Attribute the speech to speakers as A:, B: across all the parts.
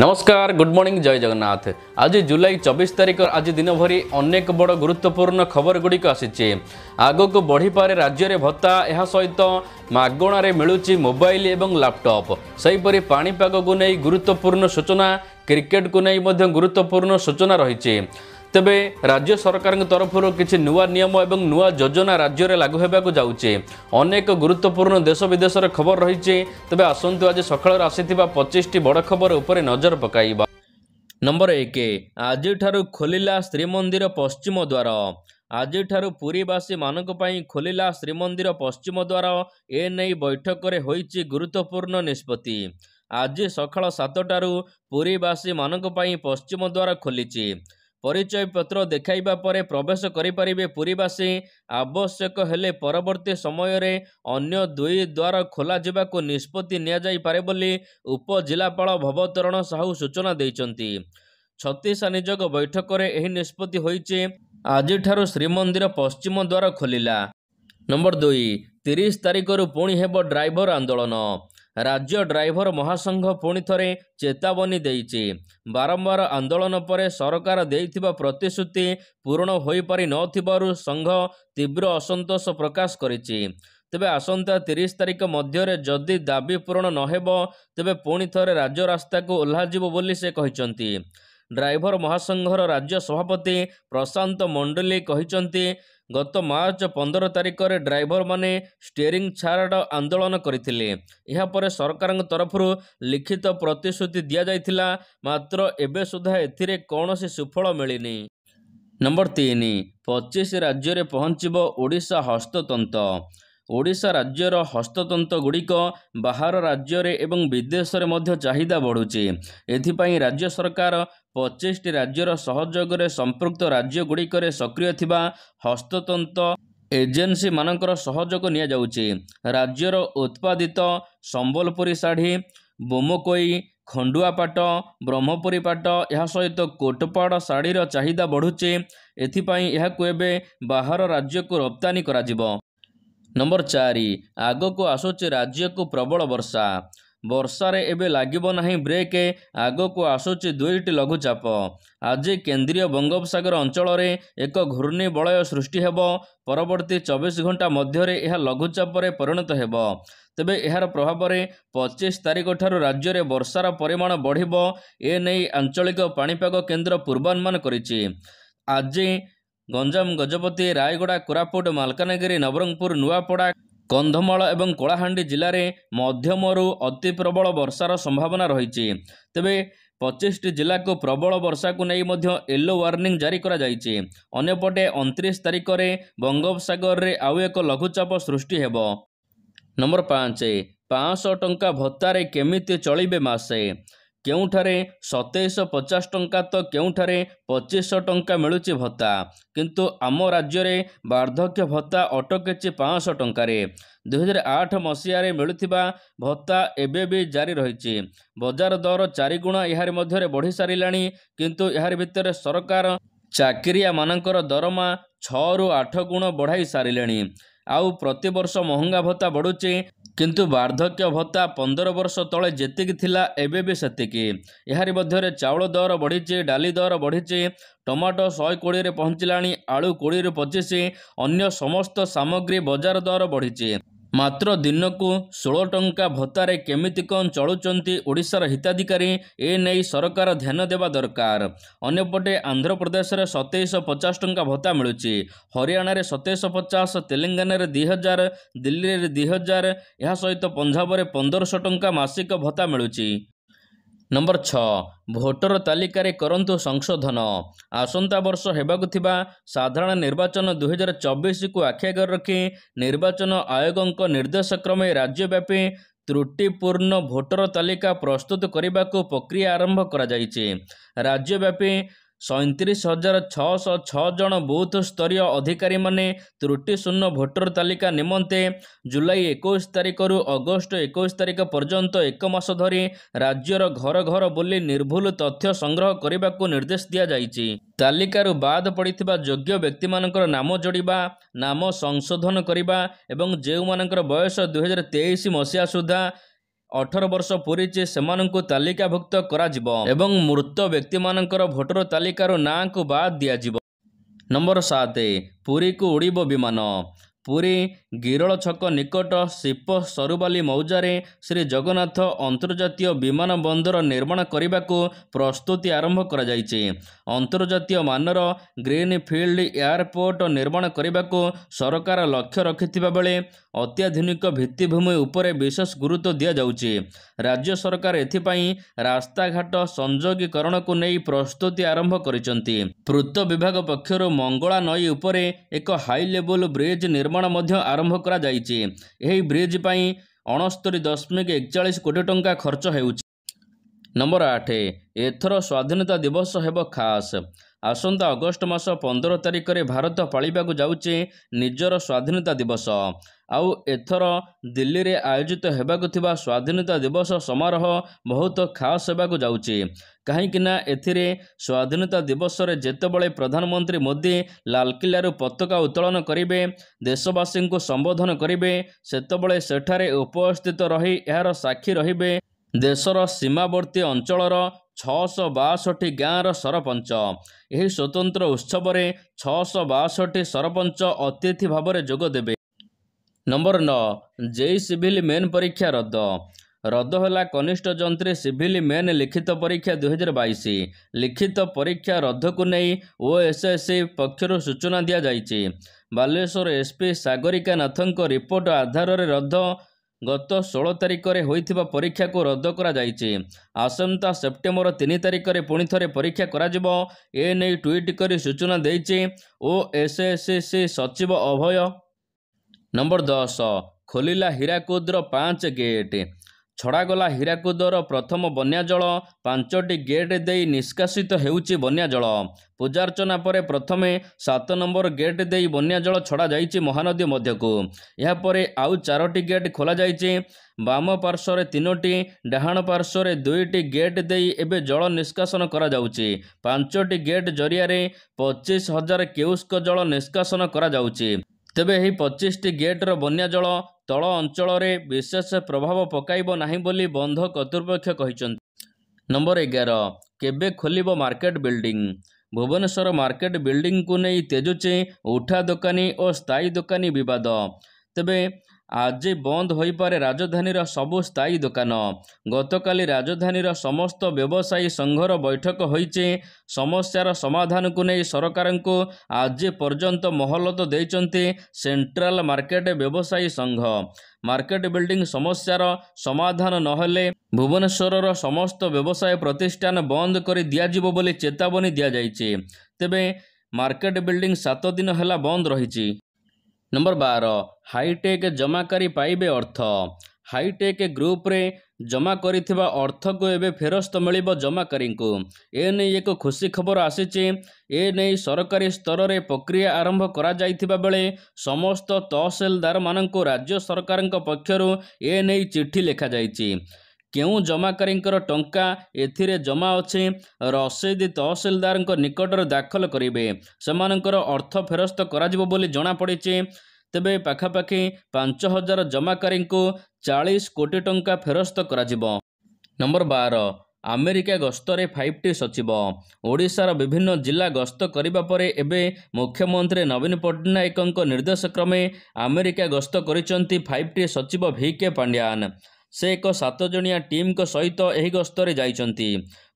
A: ନମସ୍କାର good morning ଜୟ ଜଗନ୍ନାଥ ଆଜି ଜୁଲାଇ ଚବିଶ ତାରିଖ ଆଜି ଦିନ ଭରି ଅନେକ ବଡ଼ ଗୁରୁତ୍ୱପୂର୍ଣ୍ଣ ଖବରଗୁଡ଼ିକ ଆସିଛି ଆଗକୁ ବଢ଼ିପାରେ ରାଜ୍ୟରେ ଭତ୍ତା ଏହା ସହିତ ମାଗଣାରେ ମିଳୁଛି ମୋବାଇଲ ଏବଂ ଲାପଟପ୍ ସେହିପରି ପାଣିପାଗକୁ ନେଇ ଗୁରୁତ୍ୱପୂର୍ଣ୍ଣ ସୂଚନା କ୍ରିକେଟକୁ ନେଇ ମଧ୍ୟ ଗୁରୁତ୍ୱପୂର୍ଣ୍ଣ ସୂଚନା ରହିଛି ତେବେ ରାଜ୍ୟ ସରକାରଙ୍କ ତରଫରୁ କିଛି ନୂଆ ନିୟମ ଏବଂ ନୂଆ ଯୋଜନା ରାଜ୍ୟରେ ଲାଗୁ ହେବାକୁ ଯାଉଛି ଅନେକ ଗୁରୁତ୍ୱପୂର୍ଣ୍ଣ ଦେଶ ବିଦେଶର ଖବର ରହିଛି ତେବେ ଆସନ୍ତୁ ଆଜି ସକାଳରେ ଆସିଥିବା ପଚିଶଟି ବଡ଼ ଖବର ଉପରେ ନଜର ପକାଇବା ନମ୍ବର ଏକ ଆଜିଠାରୁ ଖୋଲିଲା ଶ୍ରୀମନ୍ଦିର ପଶ୍ଚିମ ଦ୍ୱାର ଆଜିଠାରୁ ପୁରୀବାସୀମାନଙ୍କ ପାଇଁ ଖୋଲିଲା ଶ୍ରୀମନ୍ଦିର ପଶ୍ଚିମ ଦ୍ୱାର ଏ ନେଇ ବୈଠକରେ ହୋଇଛି ଗୁରୁତ୍ୱପୂର୍ଣ୍ଣ ନିଷ୍ପତ୍ତି ଆଜି ସକାଳ ସାତଟାରୁ ପୁରୀବାସୀମାନଙ୍କ ପାଇଁ ପଶ୍ଚିମ ଦ୍ୱାର ଖୋଲିଛି ପରିଚୟ ପତ୍ର ଦେଖାଇବା ପରେ ପ୍ରବେଶ କରିପାରିବେ ପୁରୀବାସୀ ଆବଶ୍ୟକ ହେଲେ ପରବର୍ତ୍ତୀ ସମୟରେ ଅନ୍ୟ ଦୁଇ ଦ୍ୱାର ଖୋଲାଯିବାକୁ ନିଷ୍ପତ୍ତି ନିଆଯାଇପାରେ ବୋଲି ଉପଜିଲ୍ଲାପାଳ ଭବତରଣ ସାହୁ ସୂଚନା ଦେଇଛନ୍ତି ଛତିଶ ନିଯୋଗ ବୈଠକରେ ଏହି ନିଷ୍ପତ୍ତି ହୋଇଛି ଆଜିଠାରୁ ଶ୍ରୀମନ୍ଦିର ପଶ୍ଚିମ ଦ୍ୱାର ଖୋଲିଲା ନମ୍ବର ଦୁଇ ତିରିଶ ତାରିଖରୁ ପୁଣି ହେବ ଡ୍ରାଇଭର ଆନ୍ଦୋଳନ ରାଜ୍ୟ ଡ୍ରାଇଭର ମହାସଂଘ ପୁଣି ଥରେ ଚେତାବନୀ ଦେଇଛି ବାରମ୍ବାର ଆନ୍ଦୋଳନ ପରେ ସରକାର ଦେଇଥିବା ପ୍ରତିଶ୍ରୁତି ପୂରଣ ହୋଇପାରି ହୋଇପାରିନଥିବାରୁ ସଂଘ ତୀବ୍ର ଅସନ୍ତୋଷ ପ୍ରକାଶ କରିଛି ତେବେ ଆସନ୍ତା ତିରିଶ ତାରିଖ ମଧ୍ୟରେ ଯଦି ଦାବି ପୂରଣ ନହେବ ତେବେ ପୁଣି ଥରେ ରାଜ୍ୟ ରାସ୍ତାକୁ ଓହ୍ଲାଯିବ ବୋଲି ସେ କହିଛନ୍ତି ଡ୍ରାଇଭର ମହାସଂଘର ରାଜ୍ୟ ସଭାପତି ପ୍ରଶାନ୍ତ ମଣ୍ଡଲି କହିଛନ୍ତି ଗତ ମାର୍ଚ୍ଚ ପନ୍ଦର ତାରିଖରେ ଡ୍ରାଇଭରମାନେ ଷ୍ଟିୟରିଂ ଛାଡ଼ ଆନ୍ଦୋଳନ କରିଥିଲେ ଏହାପରେ ସରକାରଙ୍କ ତରଫରୁ ଲିଖିତ ପ୍ରତିଶ୍ରୁତି ଦିଆଯାଇଥିଲା ମାତ୍ର ଏବେ ସୁଦ୍ଧା ଏଥିରେ କୌଣସି ସୁଫଳ ମିଳିନି ନମ୍ବର ତିନି ପଚିଶ ରାଜ୍ୟରେ ପହଞ୍ଚିବ ଓଡ଼ିଶା ହସ୍ତତନ୍ତ ଓଡ଼ିଶା ରାଜ୍ୟର ହସ୍ତତନ୍ତ ଗୁଡ଼ିକ ବାହାର ରାଜ୍ୟରେ ଏବଂ ବିଦେଶରେ ମଧ୍ୟ ଚାହିଦା ବଢ଼ୁଛି ଏଥିପାଇଁ ରାଜ୍ୟ ସରକାର ପଚିଶଟି ରାଜ୍ୟର ସହଯୋଗରେ ସମ୍ପୃକ୍ତ ରାଜ୍ୟଗୁଡ଼ିକରେ ସକ୍ରିୟ ଥିବା ହସ୍ତତନ୍ତ ଏଜେନ୍ସି ମାନଙ୍କର ସହଯୋଗ ନିଆଯାଉଛି ରାଜ୍ୟର ଉତ୍ପାଦିତ ସମ୍ବଲପୁରୀ ଶାଢ଼ୀ ବୋମକୋଇ ଖଣ୍ଡୁଆପାଟ ବ୍ରହ୍ମପୁରୀ ପାଟ ଏହା ସହିତ କୋଟପାଡ଼ ଶାଢ଼ୀର ଚାହିଦା ବଢ଼ୁଛି ଏଥିପାଇଁ ଏହାକୁ ଏବେ ବାହାର ରାଜ୍ୟକୁ ରପ୍ତାନୀ କରାଯିବ ନମ୍ବର ଚାରି ଆଗକୁ ଆସୁଛି ରାଜ୍ୟକୁ ପ୍ରବଳ ବର୍ଷା ବର୍ଷାରେ ଏବେ ଲାଗିବ ନାହିଁ ବ୍ରେକ୍ ଆଗକୁ ଆସୁଛି ଦୁଇଟି ଲଘୁଚାପ ଆଜି କେନ୍ଦ୍ରୀୟ ବଙ୍ଗୋପସାଗର ଅଞ୍ଚଳରେ ଏକ ଘୂର୍ଣ୍ଣି ବଳୟ ସୃଷ୍ଟି ହେବ ପରବର୍ତ୍ତୀ ଚବିଶ ଘଣ୍ଟା ମଧ୍ୟରେ ଏହା ଲଘୁଚାପରେ ପରିଣତ ହେବ ତେବେ ଏହାର ପ୍ରଭାବରେ ପଚିଶ ତାରିଖ ଠାରୁ ରାଜ୍ୟରେ ବର୍ଷାର ପରିମାଣ ବଢ଼ିବ ଏ ନେଇ ଆଞ୍ଚଳିକ ପାଣିପାଗ କେନ୍ଦ୍ର ପୂର୍ବାନୁମାନ କରିଛି ଆଜି ଗଞ୍ଜାମ ଗଜପତି ରାୟଗଡ଼ା କୋରାପୁଟ ମାଲକାନଗିରି ନବରଙ୍ଗପୁର ନୂଆପଡ଼ା କନ୍ଧମାଳ ଏବଂ କଳାହାଣ୍ଡି ଜିଲ୍ଲାରେ ମଧ୍ୟମରୁ ଅତି ପ୍ରବଳ ବର୍ଷାର ସମ୍ଭାବନା ରହିଛି ତେବେ ପଚିଶଟି ଜିଲ୍ଲାକୁ ପ୍ରବଳ ବର୍ଷାକୁ ନେଇ ମଧ୍ୟ ୟେଲୋ ୱାର୍ଣ୍ଣିଂ ଜାରି କରାଯାଇଛି ଅନ୍ୟପଟେ ଅଣତିରିଶ ତାରିଖରେ ବଙ୍ଗୋପସାଗରରେ ଆଉ ଏକ ଲଘୁଚାପ ସୃଷ୍ଟି ହେବ ନମ୍ବର ପାଞ୍ଚ ପାଞ୍ଚଶହ ଟଙ୍କା ଭତ୍ତାରେ କେମିତି ଚଳିବେ ମାସେ କେଉଁଠାରେ ସତେଇଶ ପଚାଶ ଟଙ୍କା ତ କେଉଁଠାରେ ପଚିଶଶହ ଟଙ୍କା ମିଳୁଛି ଭତ୍ତା କିନ୍ତୁ ଆମ ରାଜ୍ୟରେ ବାର୍ଦ୍ଧକ୍ୟ ଭତ୍ତା ଅଟକିଛି ପାଞ୍ଚଶହ ଟଙ୍କାରେ ଦୁଇହଜାର ଆଠ ମସିହାରେ ମିଳୁଥିବା ଭତ୍ତା ଏବେ ବି ଜାରି ରହିଛି ବଜାର ଦର ଚାରିଗୁଣା ଏହାରି ମଧ୍ୟରେ ବଢ଼ିସାରିଲାଣି କିନ୍ତୁ ଏହାରି ଭିତରେ ସରକାର ଚାକିରିଆମାନଙ୍କର ଦରମା ଛଅରୁ ଆଠ ଗୁଣ ବଢ଼ାଇ ସାରିଲେଣି ଆଉ ପ୍ରତିବର୍ଷ ମହଙ୍ଗା ଭତ୍ତା ବଢ଼ୁଛି କିନ୍ତୁ ବାର୍ଦ୍ଧକ୍ୟ ଭତ୍ତା ପନ୍ଦର ବର୍ଷ ତଳେ ଯେତିକି ଥିଲା ଏବେ ବି ସେତିକି ଏହାରି ମଧ୍ୟରେ ଚାଉଳ ଦର ବଢ଼ିଛି ଡାଲି ଦର ବଢ଼ିଛି ଟମାଟୋ ଶହେ କୋଡ଼ିଏରେ ପହଞ୍ଚିଲାଣି ଆଳୁ କୋଡ଼ିଏରୁ ପଚିଶ ଅନ୍ୟ ସମସ୍ତ ସାମଗ୍ରୀ ବଜାର ଦର ବଢ଼ିଛି ମାତ୍ର ଦିନକୁ ଷୋହଳ ଟଙ୍କା ଭତ୍ତାରେ କେମିତି କ'ଣ ଚଳୁଛନ୍ତି ଓଡ଼ିଶାର ହିତାଧିକାରୀ ଏ ନେଇ ସରକାର ଧ୍ୟାନ ଦେବା ଦରକାର ଅନ୍ୟପଟେ ଆନ୍ଧ୍ରପ୍ରଦେଶରେ ସତେଇଶ ପଚାଶ ଟଙ୍କା ଭତ୍ତା ମିଳୁଛି ହରିୟାଣାରେ ସତେଇଶ ପଚାଶ ତେଲେଙ୍ଗାନାରେ ଦୁଇ ହଜାର ଦିଲ୍ଲୀରେ ଦୁଇ ହଜାର ଏହା ସହିତ ପଞ୍ଜାବରେ ପନ୍ଦରଶହ ଟଙ୍କା ମାସିକ ଭତ୍ତା ମିଳୁଛି ନମ୍ବର ଛଅ ଭୋଟର ତାଲିକାରେ କରନ୍ତୁ ସଂଶୋଧନ ଆସନ୍ତା ବର୍ଷ ହେବାକୁ ଥିବା ସାଧାରଣ ନିର୍ବାଚନ ଦୁଇହଜାର ଚବିଶକୁ ଆଖ୍ୟାଗରେ ରଖି ନିର୍ବାଚନ ଆୟୋଗଙ୍କ ନିର୍ଦ୍ଦେଶକ୍ରମେ ରାଜ୍ୟବ୍ୟାପୀ ତ୍ରୁଟିପୂର୍ଣ୍ଣ ଭୋଟର ତାଲିକା ପ୍ରସ୍ତୁତ କରିବାକୁ ପ୍ରକ୍ରିୟା ଆରମ୍ଭ କରାଯାଇଛି ରାଜ୍ୟବ୍ୟାପୀ ସଇଁତିରିଶ ହଜାର ଛଅଶହ ଛଅ ଜଣ ବୁଥ ସ୍ତରୀୟ ଅଧିକାରୀମାନେ ତ୍ରୁଟିଶୂନ୍ୟ ଭୋଟର ତାଲିକା ନିମନ୍ତେ ଜୁଲାଇ ଏକୋଇଶ ତାରିଖରୁ ଅଗଷ୍ଟ ଏକୋଇଶ ତାରିଖ ପର୍ଯ୍ୟନ୍ତ ଏକ ମାସ ଧରି ରାଜ୍ୟର ଘର ଘର ବୁଲି ନିର୍ଭୁଲ ତଥ୍ୟ ସଂଗ୍ରହ କରିବାକୁ ନିର୍ଦ୍ଦେଶ ଦିଆଯାଇଛି ତାଲିକାରୁ ବାଦ ପଡ଼ିଥିବା ଯୋଗ୍ୟ ବ୍ୟକ୍ତିମାନଙ୍କର ନାମ ଯୋଡ଼ିବା ନାମ ସଂଶୋଧନ କରିବା ଏବଂ ଯେଉଁମାନଙ୍କର ବୟସ ଦୁଇହଜାର ତେଇଶ ମସିହା ସୁଦ୍ଧା ଅଠର ବର୍ଷ ପୂରିଛି ସେମାନଙ୍କୁ ତାଲିକାଭୁକ୍ତ କରାଯିବ ଏବଂ ମୃତ ବ୍ୟକ୍ତିମାନଙ୍କର ଭୋଟର ତାଲିକାରୁ ନାଁକୁ ବାଦ୍ ଦିଆଯିବ ନମ୍ବର ସାତ ପୁରୀକୁ ଉଡ଼ିବ ବିମାନ ପୁରୀ ଗିରଳ ଛକ ନିକଟ ଶିପ ସରୁବାଲି ମୌଜାରେ ଶ୍ରୀଜଗନ୍ନାଥ ଅନ୍ତର୍ଜାତୀୟ ବିମାନ ବନ୍ଦର ନିର୍ମାଣ କରିବାକୁ ପ୍ରସ୍ତୁତି ଆରମ୍ଭ କରାଯାଇଛି ଅନ୍ତର୍ଜାତୀୟ ମାନର ଗ୍ରୀନ୍ ଫିଲ୍ଡ ଏୟାରପୋର୍ଟ ନିର୍ମାଣ କରିବାକୁ ସରକାର ଲକ୍ଷ୍ୟ ରଖିଥିବା ବେଳେ ଅତ୍ୟାଧୁନିକ ଭିତ୍ତିଭୂମି ଉପରେ ବିଶେଷ ଗୁରୁତ୍ୱ ଦିଆଯାଉଛି ରାଜ୍ୟ ସରକାର ଏଥିପାଇଁ ରାସ୍ତାଘାଟ ସଂଯୋଗୀକରଣକୁ ନେଇ ପ୍ରସ୍ତୁତି ଆରମ୍ଭ କରିଛନ୍ତି ପୂର୍ତ୍ତ ବିଭାଗ ପକ୍ଷରୁ ମଙ୍ଗଳା ନଈ ଉପରେ ଏକ ହାଇ ବ୍ରିଜ୍ ନିର୍ମାଣ ନିର୍ମାଣ ମଧ୍ୟ ଆରମ୍ଭ କରାଯାଇଛି ଏହି ବ୍ରିଜ୍ ପାଇଁ ଅଣସ୍ତରି ଦଶମିକ ଏକଚାଳିଶ କୋଟି ଟଙ୍କା ଖର୍ଚ୍ଚ ହେଉଛି ନମ୍ବର ଆଠ ଏଥର ସ୍ୱାଧୀନତା ଦିବସ ହେବ ଖାସ୍ ଆସନ୍ତା ଅଗଷ୍ଟ ମାସ ପନ୍ଦର ତାରିଖରେ ଭାରତ ପାଳିବାକୁ ଯାଉଛି ନିଜର ସ୍ୱାଧୀନତା ଦିବସ ଆଉ ଏଥର ଦିଲ୍ଲୀରେ ଆୟୋଜିତ ହେବାକୁ ଥିବା ସ୍ୱାଧୀନତା ଦିବସ ସମାରୋହ ବହୁତ ଖାସ୍ ହେବାକୁ ଯାଉଛି କାହିଁକିନା ଏଥିରେ ସ୍ୱାଧୀନତା ଦିବସରେ ଯେତେବେଳେ ପ୍ରଧାନମନ୍ତ୍ରୀ ମୋଦି ଲାଲକିଲ୍ଲାରୁ ପତାକା ଉତ୍ତୋଳନ କରିବେ ଦେଶବାସୀଙ୍କୁ ସମ୍ବୋଧନ କରିବେ ସେତେବେଳେ ସେଠାରେ ଉପସ୍ଥିତ ରହି ଏହାର ସାକ୍ଷୀ ରହିବେ ଦେଶର ସୀମାବର୍ତ୍ତୀ ଅଞ୍ଚଳର ଛଅଶହ ବାଷଠି ଗାଁର ସରପଞ୍ଚ ଏହି ସ୍ୱତନ୍ତ୍ର ଉତ୍ସବରେ ଛଅଶହ ବାଷଠି ସରପଞ୍ଚ ଅତିଥି ଭାବରେ ଯୋଗ ଦେବେ ନମ୍ବର ନଅ ଜେଇ ସିଭିଲ ମେନ୍ ପରୀକ୍ଷା ରଦ୍ଦ ରଦ୍ଦ ହେଲା କନିଷ୍ଠ ଯନ୍ତ୍ରୀ ସିଭିଲ ମେନ୍ ଲିଖିତ ପରୀକ୍ଷା ଦୁଇହଜାର ବାଇଶ ଲିଖିତ ପରୀକ୍ଷା ରଦ୍ଦକୁ ନେଇ ଓଏସ୍ଏସ୍ସି ପକ୍ଷରୁ ସୂଚନା ଦିଆଯାଇଛି ବାଲେଶ୍ୱର ଏସ୍ପି ସାଗରିକା ନାଥଙ୍କ ରିପୋର୍ଟ ଆଧାରରେ ରଦ୍ଦ ଗତ ଷୋହଳ ତାରିଖରେ ହୋଇଥିବା ପରୀକ୍ଷାକୁ ରଦ୍ଦ କରାଯାଇଛି ଆସନ୍ତା ସେପ୍ଟେମ୍ବର ତିନି ତାରିଖରେ ପୁଣି ଥରେ ପରୀକ୍ଷା କରାଯିବ ଏ ନେଇ ଟ୍ୱିଟ୍ କରି ସୂଚନା ଦେଇଛି ଓ ଏସ୍ ଏସ୍ଏସ୍ସି ସଚିବ ଅଭୟ ନମ୍ବର ଦଶ ଖୋଲିଲା ହୀରାକୁଦର ପାଞ୍ଚ ଗେଟ୍ ଛଡ଼ାଗଲା ହୀରାକୁଦର ପ୍ରଥମ ବନ୍ୟାଜଳ ପାଞ୍ଚଟି ଗେଟ୍ ଦେଇ ନିଷ୍କାସିତ ହେଉଛି ବନ୍ୟାଜଳ ପୂଜାର୍ଚ୍ଚନା ପରେ ପ୍ରଥମେ ସାତ ନମ୍ବର ଗେଟ୍ ଦେଇ ବନ୍ୟାଜଳ ଛଡ଼ାଯାଇଛି ମହାନଦୀ ମଧ୍ୟକୁ ଏହାପରେ ଆଉ ଚାରୋଟି ଗେଟ୍ ଖୋଲାଯାଇଛି ବାମ ପାର୍ଶ୍ୱରେ ତିନୋଟି ଡାହାଣ ପାର୍ଶ୍ୱରେ ଦୁଇଟି ଗେଟ୍ ଦେଇ ଏବେ ଜଳ ନିଷ୍କାସନ କରାଯାଉଛି ପାଞ୍ଚଟି ଗେଟ୍ ଜରିଆରେ ପଚିଶ ହଜାର କ୍ୟୁସ୍କ ଜଳ ନିଷ୍କାସନ କରାଯାଉଛି ତେବେ ଏହି ପଚିଶଟି ଗେଟ୍ର ବନ୍ୟା ଜଳ ତଳ ଅଞ୍ଚଳରେ ବିଶେଷ ପ୍ରଭାବ ପକାଇବ ନାହିଁ ବୋଲି ବନ୍ଧ କର୍ତ୍ତୃପକ୍ଷ କହିଛନ୍ତି ନମ୍ବର ଏଗାର କେବେ ଖୋଲିବ ମାର୍କେଟ ବିଲ୍ଡିଂ ଭୁବନେଶ୍ୱର ମାର୍କେଟ ବିଲ୍ଡିଂକୁ ନେଇ ତେଜୁଛି ଉଠା ଦୋକାନୀ ଓ ସ୍ଥାୟୀ ଦୋକାନୀ ବିବାଦ ତେବେ ଆଜି ବନ୍ଦ ହୋଇପାରେ ରାଜଧାନୀର ସବୁ ସ୍ଥାୟୀ ଦୋକାନ ଗତକାଲି ରାଜଧାନୀର ସମସ୍ତ ବ୍ୟବସାୟୀ ସଂଘର ବୈଠକ ହୋଇଛି ସମସ୍ୟାର ସମାଧାନକୁ ନେଇ ସରକାରଙ୍କୁ ଆଜି ପର୍ଯ୍ୟନ୍ତ ମହଲତ ଦେଇଛନ୍ତି ସେଣ୍ଟ୍ରାଲ ମାର୍କେଟ ବ୍ୟବସାୟୀ ସଂଘ ମାର୍କେଟ ବିଲ୍ଡିଂ ସମସ୍ୟାର ସମାଧାନ ନହେଲେ ଭୁବନେଶ୍ୱରର ସମସ୍ତ ବ୍ୟବସାୟ ପ୍ରତିଷ୍ଠାନ ବନ୍ଦ କରି ଦିଆଯିବ ବୋଲି ଚେତାବନୀ ଦିଆଯାଇଛି ତେବେ ମାର୍କେଟ ବିଲ୍ଡିଂ ସାତ ଦିନ ହେଲା ବନ୍ଦ ରହିଛି ନମ୍ବର ବାର ହାଇଟେକ୍ ଜମାକାରୀ ପାଇବେ ଅର୍ଥ ହାଇଟେକ୍ ଗ୍ରୁପରେ ଜମା କରିଥିବା ଅର୍ଥକୁ ଏବେ ଫେରସ୍ତ ମିଳିବ ଜମାକାରୀଙ୍କୁ ଏ ନେଇ ଏକ ଖୁସି ଖବର ଆସିଛି ଏ ନେଇ ସରକାରୀ ସ୍ତରରେ ପ୍ରକ୍ରିୟା ଆରମ୍ଭ କରାଯାଇଥିବା ବେଳେ ସମସ୍ତ ତହସିଲଦାରମାନଙ୍କୁ ରାଜ୍ୟ ସରକାରଙ୍କ ପକ୍ଷରୁ ଏ ନେଇ ଚିଠି ଲେଖାଯାଇଛି କେଉଁ ଜମାକାରୀଙ୍କର ଟଙ୍କା ଏଥିରେ ଜମା ଅଛି ରସିଦ ତହସିଲଦାରଙ୍କ ନିକଟରେ ଦାଖଲ କରିବେ ସେମାନଙ୍କର ଅର୍ଥ ଫେରସ୍ତ କରାଯିବ ବୋଲି ଜଣାପଡ଼ିଛି ତେବେ ପାଖାପାଖି ପାଞ୍ଚ ହଜାର ଜମାକାରୀଙ୍କୁ ଚାଳିଶ କୋଟି ଟଙ୍କା ଫେରସ୍ତ କରାଯିବ ନମ୍ବର ବାର ଆମେରିକା ଗସ୍ତରେ ଫାଇଭ୍ ଟି ସଚିବ ଓଡ଼ିଶାର ବିଭିନ୍ନ ଜିଲ୍ଲା ଗସ୍ତ କରିବା ପରେ ଏବେ ମୁଖ୍ୟମନ୍ତ୍ରୀ ନବୀନ ପଟ୍ଟନାୟକଙ୍କ ନିର୍ଦ୍ଦେଶକ୍ରମେ ଆମେରିକା ଗସ୍ତ କରିଛନ୍ତି ଫାଇଭ୍ ଟି ସଚିବ ଭିକେ ପାଣ୍ଡିଆନ୍ ସେ ଏକ ସାତ ଜଣିଆ ଟିମ୍ଙ୍କ ସହିତ ଏହି ଗସ୍ତରେ ଯାଇଛନ୍ତି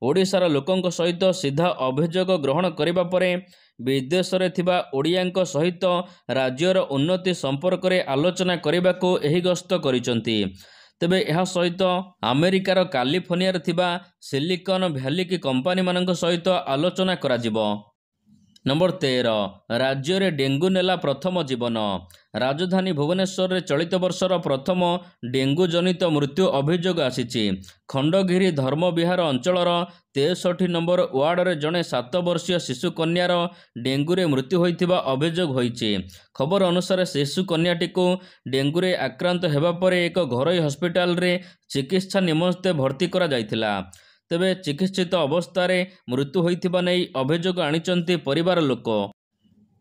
A: ଓଡ଼ିଶାର ଲୋକଙ୍କ ସହିତ ସିଧା ଅଭିଯୋଗ ଗ୍ରହଣ କରିବା ପରେ ବିଦେଶରେ ଥିବା ଓଡ଼ିଆଙ୍କ ସହିତ ରାଜ୍ୟର ଉନ୍ନତି ସମ୍ପର୍କରେ ଆଲୋଚନା କରିବାକୁ ଏହି ଗସ୍ତ କରିଛନ୍ତି ତେବେ ଏହା ସହିତ ଆମେରିକାର କାଲିଫୋର୍ଣ୍ଣିଆରେ ଥିବା ସିଲିକନ୍ ଭ୍ୟାଲିକ୍ କମ୍ପାନୀମାନଙ୍କ ସହିତ ଆଲୋଚନା କରାଯିବ ନମ୍ବର ତେର ରାଜ୍ୟରେ ଡେଙ୍ଗୁ ନେଲା ପ୍ରଥମ ଜୀବନ ରାଜଧାନୀ ଭୁବନେଶ୍ୱରରେ ଚଳିତ ବର୍ଷର ପ୍ରଥମ ଡେଙ୍ଗୁ ଜନିତ ମୃତ୍ୟୁ ଅଭିଯୋଗ ଆସିଛି ଖଣ୍ଡଗିରି ଧର୍ମବିହାର ଅଞ୍ଚଳର ତେଷଠି ନମ୍ବର ୱାର୍ଡ଼ରେ ଜଣେ ସାତ ବର୍ଷୀୟ ଶିଶୁ କନ୍ୟାର ଡେଙ୍ଗୁରେ ମୃତ୍ୟୁ ହୋଇଥିବା ଅଭିଯୋଗ ହୋଇଛି ଖବର ଅନୁସାରେ ଶିଶୁ କନ୍ୟାଟିକୁ ଡେଙ୍ଗୁରେ ଆକ୍ରାନ୍ତ ହେବା ପରେ ଏକ ଘରୋଇ ହସ୍ପିଟାଲରେ ଚିକିତ୍ସା ନିମନ୍ତେ ଭର୍ତ୍ତି କରାଯାଇଥିଲା ତେବେ ଚିକିତ୍ସିତ ଅବସ୍ଥାରେ ମୃତ୍ୟୁ ହୋଇଥିବା ନେଇ ଅଭିଯୋଗ ଆଣିଛନ୍ତି ପରିବାର ଲୋକ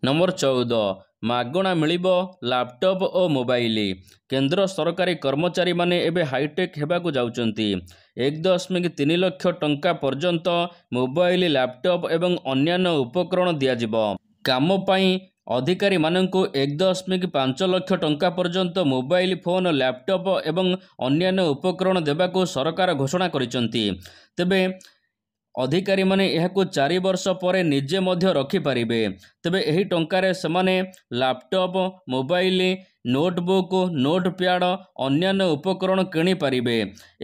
A: ନମ୍ବର ଚଉଦ ମାଗଣା ମିଳିବ ଲାପଟପ୍ ଓ ମୋବାଇଲ କେନ୍ଦ୍ର ସରକାରୀ କର୍ମଚାରୀମାନେ ଏବେ ହାଇଟେକ୍ ହେବାକୁ ଯାଉଛନ୍ତି ଏକ ଦଶମିକ ତିନି ଲକ୍ଷ ଟଙ୍କା ପର୍ଯ୍ୟନ୍ତ ମୋବାଇଲ ଲାପଟପ୍ ଏବଂ ଅନ୍ୟାନ୍ୟ ଉପକରଣ ଦିଆଯିବ କାମ ପାଇଁ ଅଧିକାରୀମାନଙ୍କୁ ଏକ ଦଶମିକ ପାଞ୍ଚ ଲକ୍ଷ ଟଙ୍କା ପର୍ଯ୍ୟନ୍ତ ମୋବାଇଲ ଫୋନ୍ ଲ୍ୟାପଟପ୍ ଏବଂ ଅନ୍ୟାନ୍ୟ ଉପକରଣ ଦେବାକୁ ସରକାର ଘୋଷଣା କରିଛନ୍ତି ତେବେ ଅଧିକାରୀମାନେ ଏହାକୁ ଚାରି ବର୍ଷ ପରେ ନିଜେ ମଧ୍ୟ ରଖିପାରିବେ ତେବେ ଏହି ଟଙ୍କାରେ ସେମାନେ laptop mobile notebook notepad ଅନ୍ୟାନ୍ୟ ଉପକରଣ କିଣିପାରିବେ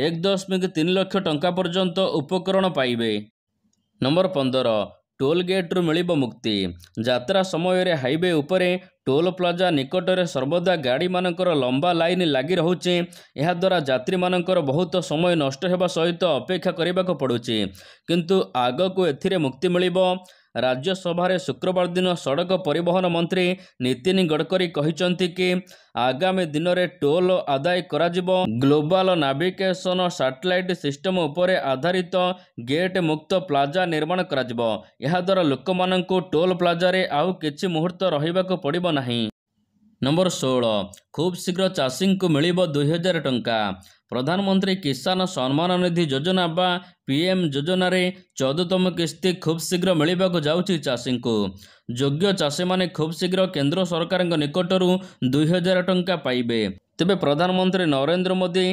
A: ଏକ ଦଶମିକ ତିନି ଲକ୍ଷ ଟଙ୍କା ପର୍ଯ୍ୟନ୍ତ ଉପକରଣ ପାଇବେ ନମ୍ବର ପନ୍ଦର ଟୋଲ୍ ଗେଟ୍ରୁ ମିଳିବ ମୁକ୍ତି ଯାତ୍ରା ସମୟରେ ହାଇୱେ ଉପରେ ଟୋଲ୍ ପ୍ଲାଜା ନିକଟରେ ସର୍ବଦା ଗାଡ଼ିମାନଙ୍କର ଲମ୍ବା ଲାଇନ୍ ଲାଗି ରହୁଛି ଏହାଦ୍ୱାରା ଯାତ୍ରୀମାନଙ୍କର ବହୁତ ସମୟ ନଷ୍ଟ ହେବା ସହିତ ଅପେକ୍ଷା କରିବାକୁ ପଡ଼ୁଛି କିନ୍ତୁ ଆଗକୁ ଏଥିରେ ମୁକ୍ତି ମିଳିବ ରାଜ୍ୟସଭାରେ ଶୁକ୍ରବାର ଦିନ ସଡ଼କ ପରିବହନ ମନ୍ତ୍ରୀ ନୀତିନ ଗଡ଼କରୀ କହିଛନ୍ତି କି ଆଗାମୀ ଦିନରେ ଟୋଲ ଆଦାୟ କରାଯିବ ଗ୍ଲୋବାଲ ନାଭିଗେସନ ସାଟେଲାଇଟ୍ ସିଷ୍ଟମ ଉପରେ ଆଧାରିତ ଗେଟ୍ ମୁକ୍ତ ପ୍ଲାଜା ନିର୍ମାଣ କରାଯିବ ଏହାଦ୍ୱାରା ଲୋକମାନଙ୍କୁ ଟୋଲ ପ୍ଲାଜାରେ ଆଉ କିଛି ମୁହୂର୍ତ୍ତ ରହିବାକୁ ପଡ଼ିବ ନାହିଁ ନମ୍ବର ଷୋହଳ ଖୁବ୍ ଶୀଘ୍ର ଚାଷୀଙ୍କୁ ମିଳିବ ଦୁଇହଜାର ଟଙ୍କା ପ୍ରଧାନମନ୍ତ୍ରୀ କିଷାନ ସମ୍ମାନ ନିଧି ଯୋଜନା ବା ପି ଏମ୍ ଯୋଜନାରେ ଚଉଦତମ କିସ୍ତି ଖୁବ୍ ଶୀଘ୍ର ମିଳିବାକୁ ଯାଉଛି ଚାଷୀଙ୍କୁ ଯୋଗ୍ୟ ଚାଷୀମାନେ ଖୁବ୍ ଶୀଘ୍ର କେନ୍ଦ୍ର ସରକାରଙ୍କ ନିକଟରୁ ଦୁଇହଜାର ଟଙ୍କା ପାଇବେ ତେବେ ପ୍ରଧାନମନ୍ତ୍ରୀ ନରେନ୍ଦ୍ର ମୋଦି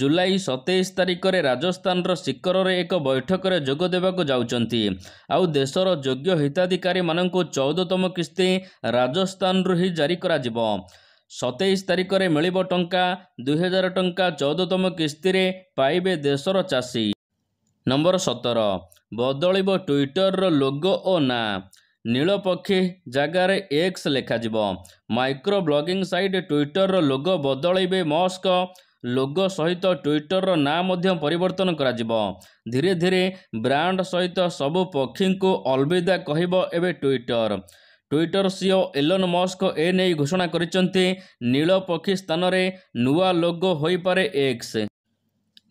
A: ଜୁଲାଇ ସତେଇଶ ତାରିଖରେ ରାଜସ୍ଥାନର ଶିକରରେ ଏକ ବୈଠକରେ ଯୋଗ ଦେବାକୁ ଯାଉଛନ୍ତି ଆଉ ଦେଶର ଯୋଗ୍ୟ ହିତାଧିକାରୀମାନଙ୍କୁ ଚଉଦତମ କିସ୍ତି ରାଜସ୍ଥାନରୁ ହିଁ ଜାରି କରାଯିବ ସତେଇଶ ତାରିଖରେ ମିଳିବ ଟଙ୍କା ଦୁଇହଜାର ଟଙ୍କା ଚଉଦତମ କିସ୍ତିରେ ପାଇବେ ଦେଶର ଚାଷୀ ନମ୍ବର ସତର ବଦଳିବ ଟ୍ୱିଟରର ଲୋଗ ଓ ନାଁ ନୀଳପକ୍ଷୀ ଜାଗାରେ ଏକ୍ସ ଲେଖାଯିବ ମାଇକ୍ରୋ ବ୍ଲଗିଂ ସାଇଟ୍ ଟ୍ୱିଟରର ଲୋଗ ବଦଳାଇବେ ମସ୍କ ଲୋଗ ସହିତ ଟ୍ୱିଟରର ନାଁ ମଧ୍ୟ ପରିବର୍ତ୍ତନ କରାଯିବ ଧୀରେ ଧୀରେ ବ୍ରାଣ୍ଡ ସହିତ ସବୁ ପକ୍ଷୀଙ୍କୁ ଅଲବିଦା କହିବ ଏବେ Twitter Twitter CEO Elon Musk ଏ ନେଇ ଘୋଷଣା କରିଛନ୍ତି ନୀଳ ପକ୍ଷୀ ସ୍ଥାନରେ ନୂଆ ଲୋଗ ହୋଇପାରେ ଏକ୍ସ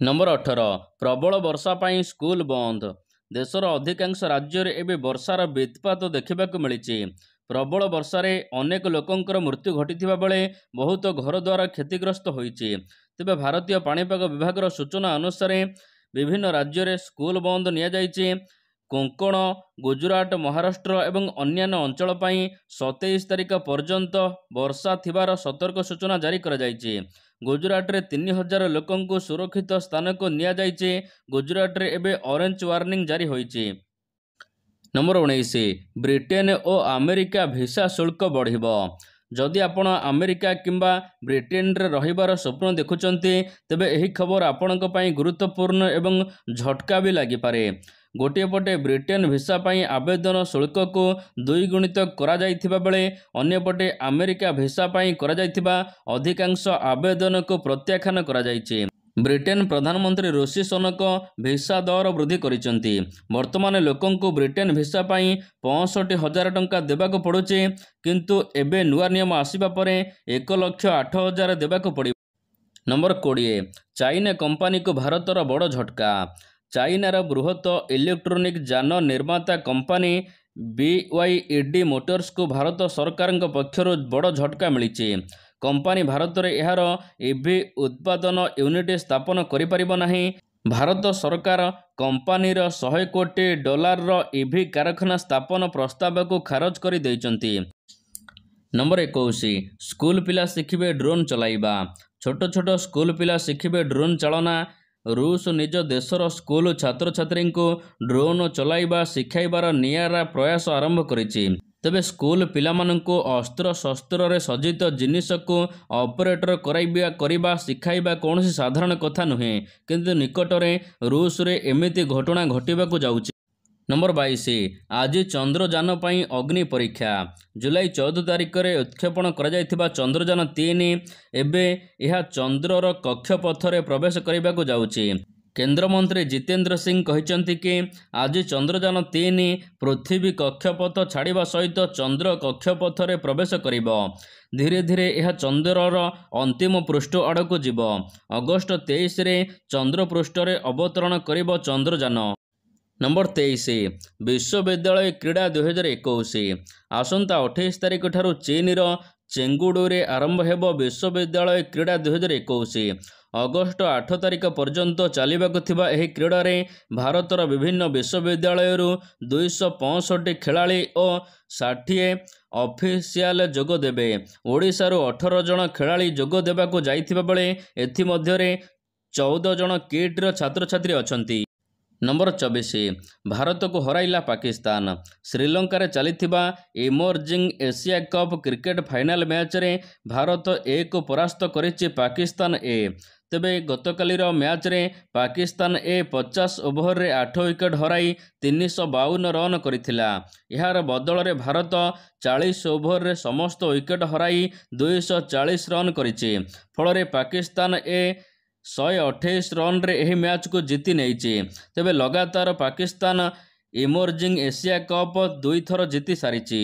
A: ନମ୍ବର ଅଠର ପ୍ରବଳ ବର୍ଷା ପାଇଁ ସ୍କୁଲ ବନ୍ଦ ଦେଶର ଅଧିକାଂଶ ରାଜ୍ୟରେ ଏବେ ବର୍ଷାର ବିତ୍ପାତ ଦେଖିବାକୁ ମିଳିଛି ପ୍ରବଳ ବର୍ଷାରେ ଅନେକ ଲୋକଙ୍କର ମୃତ୍ୟୁ ଘଟିଥିବା ବେଳେ ବହୁତ ଘର ଘରଦ୍ୱାର କ୍ଷତିଗ୍ରସ୍ତ ହୋଇଛି ତେବେ ଭାରତୀୟ ପାଣିପାଗ ବିଭାଗର ସୂଚନା ଅନୁସାରେ ବିଭିନ୍ନ ରାଜ୍ୟରେ ସ୍କୁଲ ବନ୍ଦ ନିଆଯାଇଛି କୋଙ୍କଣ ଗୁଜୁରାଟ ମହାରାଷ୍ଟ୍ର ଏବଂ ଅନ୍ୟାନ୍ୟ ଅଞ୍ଚଳ ପାଇଁ ସତେଇଶ ତାରିଖ ପର୍ଯ୍ୟନ୍ତ ବର୍ଷା ଥିବାର ସତର୍କ ସୂଚନା ଜାରି କରାଯାଇଛି ଗୁଜୁରାଟରେ ତିନି ହଜାର ଲୋକଙ୍କୁ ସୁରକ୍ଷିତ ସ୍ଥାନକୁ ନିଆଯାଇଛି ଗୁଜୁରାଟରେ ଏବେ ଅରେଞ୍ଜ ୱାର୍ଣ୍ଣିଂ ଜାରି ହୋଇଛି ନମ୍ବର ଉଣେଇଶ ବ୍ରିଟେନ୍ ଓ ଆମେରିକା ଭିସା ଶୁଳ୍କ ବଢ଼ିବ ଯଦି ଆପଣ ଆମେରିକା କିମ୍ବା ବ୍ରିଟେନରେ ରହିବାର ସ୍ୱପ୍ନ ଦେଖୁଛନ୍ତି ତେବେ ଏହି ଖବର ଆପଣଙ୍କ ପାଇଁ ଗୁରୁତ୍ୱପୂର୍ଣ୍ଣ ଏବଂ ଝଟକା ବି ଲାଗିପାରେ ଗୋଟିଏ ପଟେ ବ୍ରିଟେନ୍ ଭିସା ପାଇଁ ଆବେଦନ ଶୁଳ୍କକୁ ଦ୍ୱିଗୁଣିତ କରାଯାଇଥିବା ବେଳେ ଅନ୍ୟପଟେ ଆମେରିକା ଭିସା ପାଇଁ କରାଯାଇଥିବା ଅଧିକାଂଶ ଆବେଦନକୁ ପ୍ରତ୍ୟାଖ୍ୟାନ କରାଯାଇଛି ବ୍ରିଟେନ୍ ପ୍ରଧାନମନ୍ତ୍ରୀ ଋଷି ସୋନକ ଭିସା ଦର ବୃଦ୍ଧି କରିଛନ୍ତି ବର୍ତ୍ତମାନ ଲୋକଙ୍କୁ ବ୍ରିଟେନ୍ ଭିସା ପାଇଁ ପଞ୍ଚଷଠି ହଜାର ଟଙ୍କା ଦେବାକୁ ପଡ଼ୁଛି କିନ୍ତୁ ଏବେ ନୂଆ ନିୟମ ଆସିବା ପରେ ଏକ ଲକ୍ଷ ଆଠ ହଜାର ଦେବାକୁ ପଡ଼ିବ ନମ୍ବର କୋଡ଼ିଏ ଚାଇନା କମ୍ପାନୀକୁ ଭାରତର ବଡ଼ ଝଟକା ଚାଇନାର ବୃହତ ଇଲେକ୍ଟ୍ରୋନିକ୍ ଯାନ ନିର୍ମାତା କମ୍ପାନୀ ବି ୱାଇ ବିୱାଇଇଡି ମୋଟର୍ସକୁ ଭାରତ ସରକାରଙ୍କ ପକ୍ଷରୁ ବଡ଼ ଝଟକା ମିଳିଛି କମ୍ପାନୀ ଭାରତରେ ଏହାର ଇଭି ଉତ୍ପାଦନ ୟୁନିଟ୍ ସ୍ଥାପନ କରିପାରିବ ନାହିଁ ଭାରତ ସରକାର କମ୍ପାନୀର ଶହେ କୋଟି ଡଲାରର ଇଭି କାରଖାନା ସ୍ଥାପନ ପ୍ରସ୍ତାବକୁ ଖାରଜ କରିଦେଇଛନ୍ତି ନମ୍ବର ଏକୋଇଶ ସ୍କୁଲ ପିଲା ଶିଖିବେ ଡ୍ରୋନ୍ ଚଲାଇବା ଛୋଟ ଛୋଟ ସ୍କୁଲ ପିଲା ଶିଖିବେ ଡ୍ରୋନ୍ ଚାଳନା ରୁଷ ନିଜ ଦେଶର ସ୍କୁଲ ଛାତ୍ରଛାତ୍ରୀଙ୍କୁ ଡ୍ରୋନ୍ ଚଲାଇବା ଶିଖାଇବାର ନିଆରା ପ୍ରୟାସ ଆରମ୍ଭ କରିଛି ତେବେ ସ୍କୁଲ ପିଲାମାନଙ୍କୁ ଅସ୍ତ୍ରଶସ୍ତ୍ରରେ ସଜ୍ଜିତ ଜିନିଷକୁ ଅପରେଟର କରାଇବା କରିବା ଶିଖାଇବା କୌଣସି ସାଧାରଣ କଥା ନୁହେଁ କିନ୍ତୁ ନିକଟରେ ରୁଷରେ ଏମିତି ଘଟଣା ଘଟିବାକୁ ଯାଉଛି ନମ୍ବର ବାଇଶ ଆଜି ଚନ୍ଦ୍ରଯାନ ପାଇଁ ଅଗ୍ନି ପରୀକ୍ଷା ଜୁଲାଇ ଚଉଦ ତାରିଖରେ ଉତ୍କ୍ଷେପଣ କରାଯାଇଥିବା ଚନ୍ଦ୍ରଯାନ ତିନି ଏବେ ଏହା ଚନ୍ଦ୍ରର କକ୍ଷପଥରେ ପ୍ରବେଶ କରିବାକୁ ଯାଉଛି କେନ୍ଦ୍ରମନ୍ତ୍ରୀ ଜିତେନ୍ଦ୍ର ସିଂ କହିଛନ୍ତି କି ଆଜି ଚନ୍ଦ୍ରଯାନ ତିନି ପୃଥିବୀ କକ୍ଷପଥ ଛାଡ଼ିବା ସହିତ ଚନ୍ଦ୍ର କକ୍ଷପଥରେ ପ୍ରବେଶ କରିବ ଧୀରେ ଧୀରେ ଏହା ଚନ୍ଦ୍ରର ଅନ୍ତିମ ପୃଷ୍ଠ ଆଡ଼କୁ ଯିବ ଅଗଷ୍ଟ ତେଇଶରେ ଚନ୍ଦ୍ର ପୃଷ୍ଠରେ ଅବତରଣ କରିବ ଚନ୍ଦ୍ରଯାନ ନମ୍ବର ତେଇଶ ବିଶ୍ୱବିଦ୍ୟାଳୟ କ୍ରୀଡ଼ା ଦୁଇହଜାର ଏକୋଇଶ ଆସନ୍ତା ଅଠେଇଶ ତାରିଖ ଠାରୁ ଚୀନ୍ର ଚେଙ୍ଗୁଡ଼ୁରେ ଆରମ୍ଭ ହେବ ବିଶ୍ୱବିଦ୍ୟାଳୟ କ୍ରୀଡ଼ା ଦୁଇହଜାର ଏକୋଇଶ ଅଗଷ୍ଟ ଆଠ ତାରିଖ ପର୍ଯ୍ୟନ୍ତ ଚାଲିବାକୁ ଥିବା ଏହି କ୍ରୀଡ଼ାରେ ଭାରତର ବିଭିନ୍ନ ବିଶ୍ୱବିଦ୍ୟାଳୟରୁ ଦୁଇଶହ ପଞ୍ଚଷଠି ଖେଳାଳି ଓ ଷାଠିଏ ଅଫିସିଆଲ ଯୋଗ ଦେବେ ଓଡ଼ିଶାରୁ ଅଠର ଜଣ ଖେଳାଳି ଯୋଗ ଦେବାକୁ ଯାଇଥିବା ବେଳେ ଏଥିମଧ୍ୟରେ ଚଉଦ ଜଣ କିଟ୍ର ଛାତ୍ରଛାତ୍ରୀ ଅଛନ୍ତି ନମ୍ବର ଚବିଶ ଭାରତକୁ ହରାଇଲା ପାକିସ୍ତାନ ଶ୍ରୀଲଙ୍କାରେ ଚାଲିଥିବା emerging Asia cup cricket final ମ୍ୟାଚ୍ରେ ଭାରତ ଏକୁ ପରାସ୍ତ କରିଛି ପାକିସ୍ତାନ ଏ ତେବେ ଗତକାଲିର ମ୍ୟାଚ୍ରେ ପାକିସ୍ତାନ ଏ ପଚାଶ ଓଭରରେ ଆଠ ୱିକେଟ୍ ହରାଇ ତିନିଶହ ବାଉନ ରନ୍ କରିଥିଲା ଏହାର ବଦଳରେ ଭାରତ ଚାଳିଶ ଓଭରରେ ସମସ୍ତ ୱିକେଟ୍ ହରାଇ ଦୁଇଶହ ଚାଳିଶ ରନ୍ କରିଛି ଫଳରେ ପାକିସ୍ତାନ ଏ ଶହେ ଅଠେଇଶ ରନ୍ରେ ଏହି ମ୍ୟାଚ୍କୁ ଜିତି ନେଇଛି ତେବେ ଲଗାତାର ପାକିସ୍ତାନ ଇମର୍ଜିଂ ଏସିଆ କପ୍ ଦୁଇଥର ଜିତି ସାରିଛି